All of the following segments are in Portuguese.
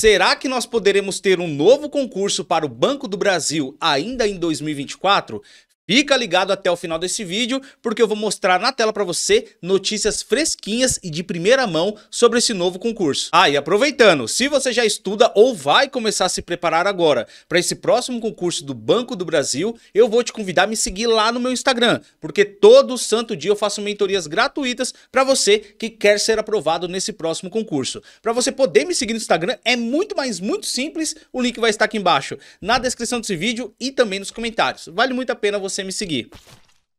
Será que nós poderemos ter um novo concurso para o Banco do Brasil ainda em 2024? Fica ligado até o final desse vídeo, porque eu vou mostrar na tela para você notícias fresquinhas e de primeira mão sobre esse novo concurso. Ah, e aproveitando, se você já estuda ou vai começar a se preparar agora para esse próximo concurso do Banco do Brasil, eu vou te convidar a me seguir lá no meu Instagram, porque todo santo dia eu faço mentorias gratuitas para você que quer ser aprovado nesse próximo concurso. Para você poder me seguir no Instagram é muito mais muito simples, o link vai estar aqui embaixo, na descrição desse vídeo e também nos comentários. Vale muito a pena você você me seguir.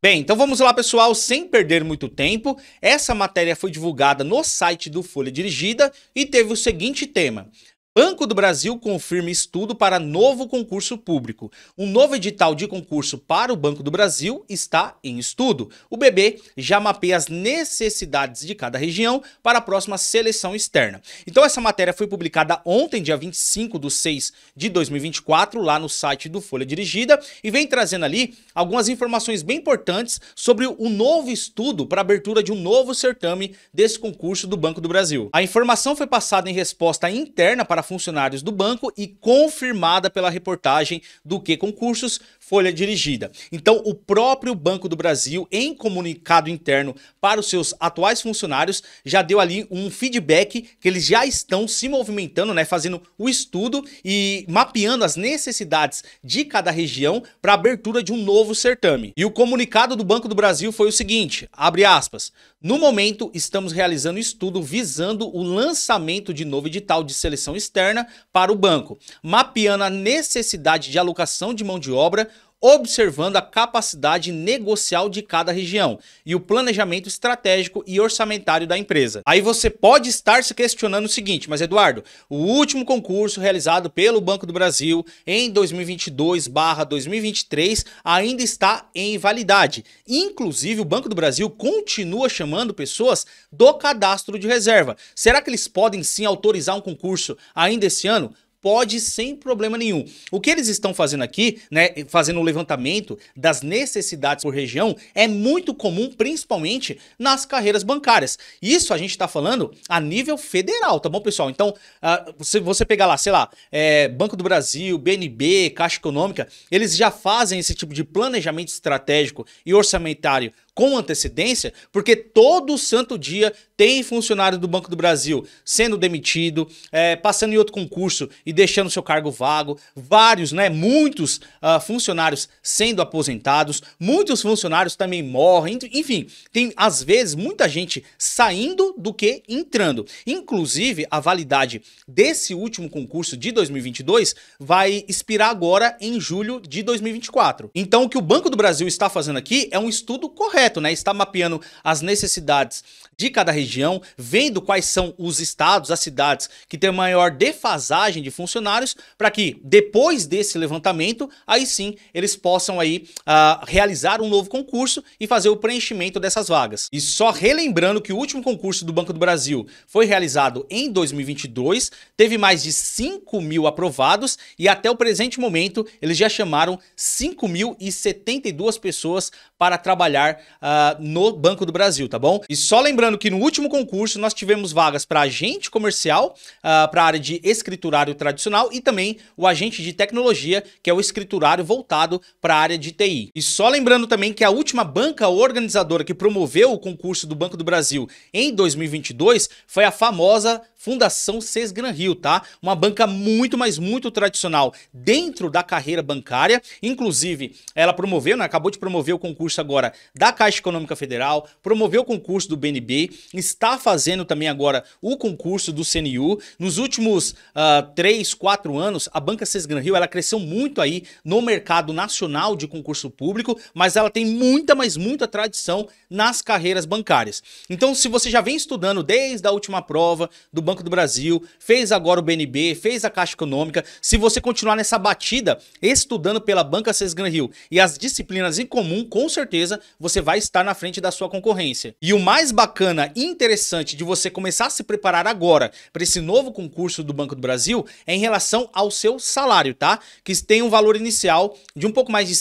Bem, então vamos lá, pessoal, sem perder muito tempo. Essa matéria foi divulgada no site do Folha Dirigida e teve o seguinte tema: Banco do Brasil confirma estudo para novo concurso público. Um novo edital de concurso para o Banco do Brasil está em estudo. O BB já mapeia as necessidades de cada região para a próxima seleção externa. Então, essa matéria foi publicada ontem, dia 25 de 6 de 2024, lá no site do Folha Dirigida, e vem trazendo ali algumas informações bem importantes sobre o novo estudo para a abertura de um novo certame desse concurso do Banco do Brasil. A informação foi passada em resposta interna para para funcionários do banco e confirmada pela reportagem do que concursos folha dirigida. Então, o próprio Banco do Brasil, em comunicado interno para os seus atuais funcionários, já deu ali um feedback que eles já estão se movimentando, né, fazendo o estudo e mapeando as necessidades de cada região para abertura de um novo certame. E o comunicado do Banco do Brasil foi o seguinte, abre aspas, no momento, estamos realizando estudo visando o lançamento de novo edital de seleção externa para o banco, mapeando a necessidade de alocação de mão de obra, observando a capacidade negocial de cada região e o planejamento estratégico e orçamentário da empresa. Aí você pode estar se questionando o seguinte, mas Eduardo, o último concurso realizado pelo Banco do Brasil em 2022/2023 ainda está em validade. Inclusive, o Banco do Brasil continua chamando pessoas do cadastro de reserva. Será que eles podem sim autorizar um concurso ainda esse ano? pode sem problema nenhum. O que eles estão fazendo aqui, né, fazendo o um levantamento das necessidades por região, é muito comum, principalmente nas carreiras bancárias. Isso a gente está falando a nível federal, tá bom, pessoal? Então, uh, se você pegar lá, sei lá, é, Banco do Brasil, BNB, Caixa Econômica, eles já fazem esse tipo de planejamento estratégico e orçamentário com antecedência, porque todo santo dia tem funcionário do Banco do Brasil sendo demitido, é, passando em outro concurso e deixando seu cargo vago, vários, né, muitos uh, funcionários sendo aposentados, muitos funcionários também morrem, enfim, tem às vezes muita gente saindo do que entrando. Inclusive, a validade desse último concurso de 2022 vai expirar agora em julho de 2024. Então, o que o Banco do Brasil está fazendo aqui é um estudo correto projeto né, está mapeando as necessidades de cada região, vendo quais são os estados, as cidades que têm maior defasagem de funcionários, para que depois desse levantamento, aí sim eles possam aí uh, realizar um novo concurso e fazer o preenchimento dessas vagas. E só relembrando que o último concurso do Banco do Brasil foi realizado em 2022, teve mais de 5 mil aprovados e até o presente momento eles já chamaram 5.072 pessoas para trabalhar uh, no Banco do Brasil, tá bom? E só lembrando que no último concurso nós tivemos vagas para agente comercial, uh, ah, para a área de escriturário tradicional e também o agente de tecnologia, que é o escriturário voltado para a área de TI. E só lembrando também que a última banca organizadora que promoveu o concurso do Banco do Brasil em 2022 foi a famosa Fundação Cês Gran Rio, tá? Uma banca muito, mas muito tradicional dentro da carreira bancária. Inclusive, ela promoveu, né, acabou de promover o concurso agora da Caixa Econômica Federal, promoveu o concurso do BNB, está fazendo também agora o concurso do CNU. Nos últimos uh, quatro anos, a banca Cês Gran Rio, ela cresceu muito aí no mercado nacional de concurso público, mas ela tem muita, mas muita tradição nas carreiras bancárias. Então, se você já vem estudando desde a última prova do Banco do Brasil, fez agora o BNB, fez a Caixa Econômica. Se você continuar nessa batida, estudando pela Banca Cês Gran Rio e as disciplinas em comum, com certeza você vai estar na frente da sua concorrência. E o mais bacana e interessante de você começar a se preparar agora para esse novo concurso do Banco do Brasil é em relação ao seu salário, tá? Que tem um valor inicial de um pouco mais de R$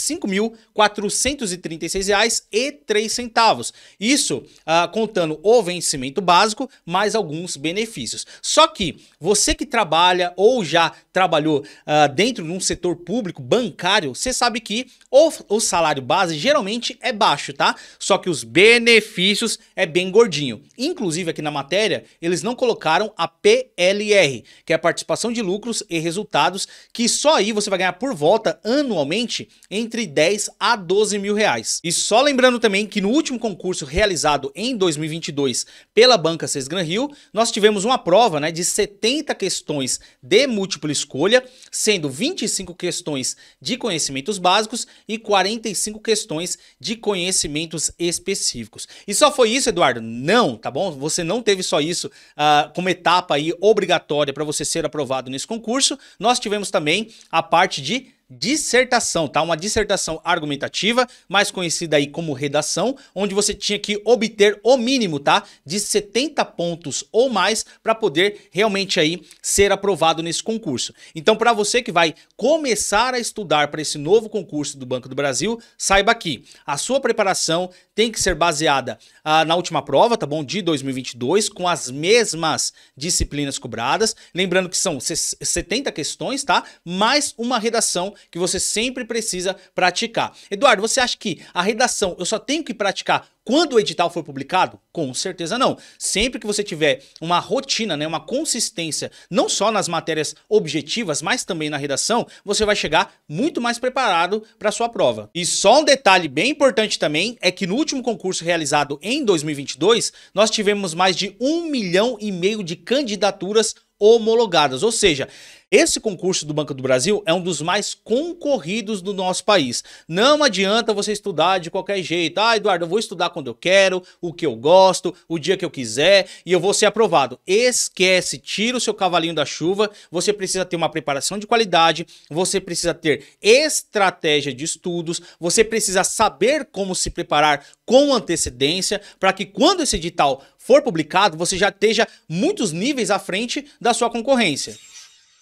5.436,03. Isso ah, contando o vencimento básico mais alguns benefícios. Só que você que trabalha ou já trabalhou uh, dentro de um setor público bancário, você sabe que o, o salário base geralmente é baixo, tá? Só que os benefícios é bem gordinho. Inclusive aqui na matéria, eles não colocaram a PLR, que é a participação de lucros e resultados, que só aí você vai ganhar por volta anualmente entre 10 a 12 mil reais. E só lembrando também que no último concurso realizado em 2022 pela banca Cesgran Rio, nós tivemos uma prova né, de 70 questões de múltipla escolha, sendo 25 questões de conhecimentos básicos e 45 questões de conhecimentos específicos. E só foi isso, Eduardo? Não, tá bom? Você não teve só isso uh, como etapa aí obrigatória para você ser aprovado nesse concurso. Nós tivemos também a parte de dissertação, tá? Uma dissertação argumentativa, mais conhecida aí como redação, onde você tinha que obter o mínimo, tá? De 70 pontos ou mais para poder realmente aí ser aprovado nesse concurso. Então, para você que vai começar a estudar para esse novo concurso do Banco do Brasil, saiba que a sua preparação tem que ser baseada ah, na última prova, tá bom? De 2022, com as mesmas disciplinas cobradas, lembrando que são 70 questões, tá? Mais uma redação que você sempre precisa praticar. Eduardo, você acha que a redação eu só tenho que praticar quando o edital for publicado? Com certeza não. Sempre que você tiver uma rotina, né, uma consistência, não só nas matérias objetivas, mas também na redação, você vai chegar muito mais preparado para a sua prova. E só um detalhe bem importante também é que no último concurso realizado em 2022, nós tivemos mais de um milhão e meio de candidaturas homologadas, ou seja, esse concurso do Banco do Brasil é um dos mais concorridos do nosso país. Não adianta você estudar de qualquer jeito. Ah, Eduardo, eu vou estudar quando eu quero, o que eu gosto, o dia que eu quiser e eu vou ser aprovado. Esquece, tira o seu cavalinho da chuva. Você precisa ter uma preparação de qualidade, você precisa ter estratégia de estudos, você precisa saber como se preparar com antecedência para que quando esse edital for publicado, você já esteja muitos níveis à frente da sua concorrência.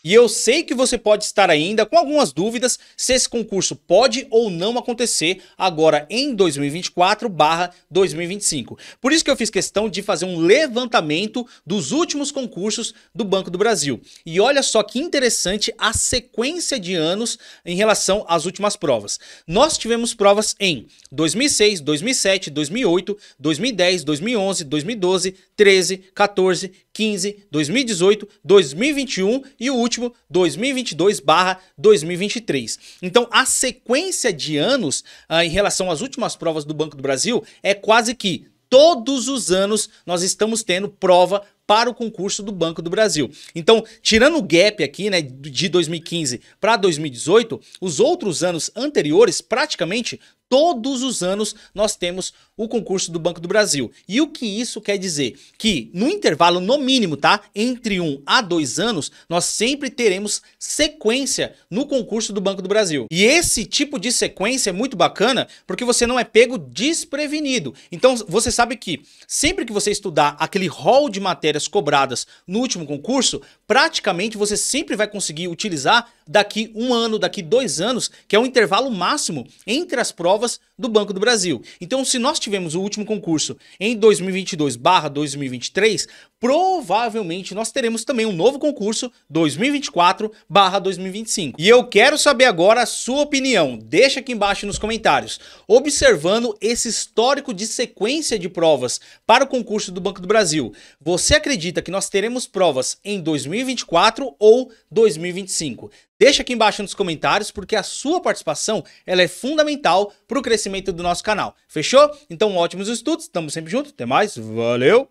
E eu sei que você pode estar ainda com algumas dúvidas se esse concurso pode ou não acontecer agora em 2024/2025. Por isso que eu fiz questão de fazer um levantamento dos últimos concursos do Banco do Brasil. E olha só que interessante a sequência de anos em relação às últimas provas. Nós tivemos provas em 2006, 2007, 2008, 2010, 2011, 2012, 13, 14, 2015, 2018, 2021 e o último 2022/2023. Então a sequência de anos ah, em relação às últimas provas do Banco do Brasil é quase que todos os anos nós estamos tendo prova para o concurso do Banco do Brasil. Então, tirando o gap aqui, né, de 2015 para 2018, os outros anos anteriores, praticamente todos os anos nós temos o concurso do Banco do Brasil. E o que isso quer dizer? Que no intervalo, no mínimo, tá? Entre um a dois anos, nós sempre teremos sequência no concurso do Banco do Brasil. E esse tipo de sequência é muito bacana porque você não é pego desprevenido. Então você sabe que sempre que você estudar aquele rol de matérias cobradas no último concurso praticamente você sempre vai conseguir utilizar daqui um ano, daqui dois anos, que é o intervalo máximo entre as provas do Banco do Brasil. Então, se nós tivemos o último concurso em 2022/2023, provavelmente nós teremos também um novo concurso 2024/2025. E eu quero saber agora a sua opinião. Deixa aqui embaixo nos comentários. Observando esse histórico de sequência de provas para o concurso do Banco do Brasil, você acredita que nós teremos provas em 2024 2024 ou 2025. Deixa aqui embaixo nos comentários porque a sua participação ela é fundamental para o crescimento do nosso canal. Fechou? Então ótimos estudos, estamos sempre juntos, até mais, valeu!